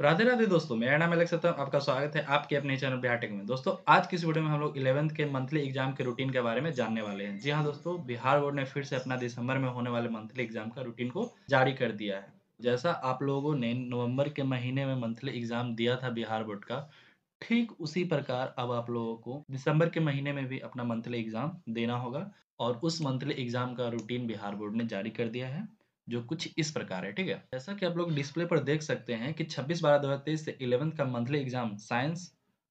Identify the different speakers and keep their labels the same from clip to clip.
Speaker 1: राधे राधे दोस्तों मेरा नाम अलग सतम आपका स्वागत है आपके अपने चैनल बिहार टेक में दोस्तों आज किस वीडियो में हम लोग इलेवंथ के मंथली एग्जाम के रूटीन के बारे में जानने वाले हैं जी हाँ दोस्तों बिहार बोर्ड ने फिर से अपना दिसंबर में होने वाले मंथली एग्जाम का रूटीन को जारी कर दिया है जैसा आप लोगों ने नवम्बर के महीने में मंथली एग्जाम दिया था बिहार बोर्ड का ठीक उसी प्रकार अब आप लोगों को दिसंबर के महीने में भी अपना मंथली एग्जाम देना होगा और उस मंथली एग्जाम का रूटीन बिहार बोर्ड ने जारी कर दिया है जो कुछ इस प्रकार है ठीक है जैसा कि आप लोग डिस्प्ले पर देख सकते हैं कि 26 बारह 2023 से इलेवंथ का मंथली एग्जाम साइंस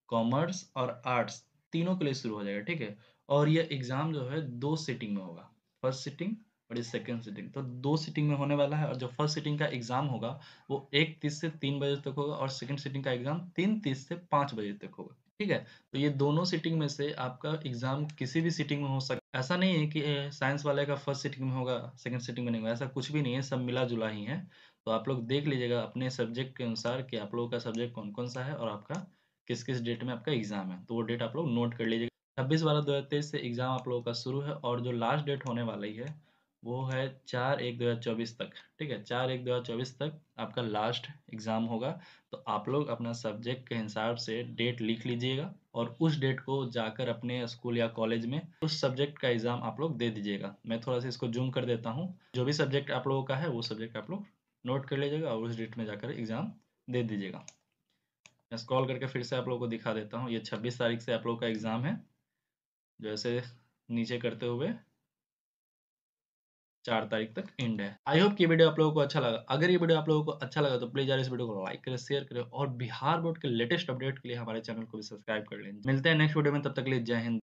Speaker 1: कॉमर्स और आर्ट्स तीनों के लिए शुरू हो जाएगा ठीक है और यह एग्जाम जो है दो सिटिंग में होगा फर्स्ट सिटिंग और ये सेकेंड सिटिंग तो दो सिटिंग में होने वाला है और जो फर्स्ट सिटिंग का एग्जाम होगा वो एक तीस से तीन बजे तक होगा और सेकेंड सिटिंग का एग्जाम तीन तीस से पाँच बजे तक होगा ठीक है तो ये दोनों सीटिंग में से आपका एग्जाम किसी भी सिटिंग में हो सकता है ऐसा नहीं है कि साइंस वाले का फर्स्ट सिटिंग में होगा सेकंड सीटिंग में नहीं होगा ऐसा कुछ भी नहीं है सब मिला जुला ही है तो आप लोग देख लीजिएगा अपने सब्जेक्ट के अनुसार कि आप लोगों का सब्जेक्ट कौन कौन सा है और आपका किस किस डेट में आपका एग्जाम है तो वो डेट आप लोग नोट कर लीजिएगा छब्बीस बारह दो से एग्जाम आप लोगों का शुरू है और जो लास्ट डेट होने वाली है वो है चार एक दो हज़ार चौबीस तक ठीक है चार एक दो हज़ार चौबीस तक आपका लास्ट एग्ज़ाम होगा तो आप लोग अपना सब्जेक्ट के हिसाब से डेट लिख लीजिएगा और उस डेट को जाकर अपने स्कूल या कॉलेज में उस सब्जेक्ट का एग्ज़ाम आप लोग दे दीजिएगा मैं थोड़ा सा इसको जूम कर देता हूँ जो भी सब्जेक्ट आप लोगों का है वो सब्जेक्ट आप लोग नोट कर लीजिएगा और उस डेट में जाकर एग्ज़ाम दे दीजिएगा मैं स्कॉल करके फिर से आप लोगों को दिखा देता हूँ ये छब्बीस तारीख से आप लोग का एग्ज़ाम है जैसे नीचे करते हुए चार तारीख तक एंड है आई होप ये वीडियो आप लोगों को अच्छा लगा अगर ये वीडियो आप लोगों को अच्छा लगा तो प्लीज यार इस वीडियो को लाइक करें शेयर करें और बिहार बोर्ड के लेटेस्ट अपडेट के लिए हमारे चैनल को भी सब्सक्राइब कर लें मिलते हैं नेक्स्ट वीडियो में तब तक लिए जय हिंद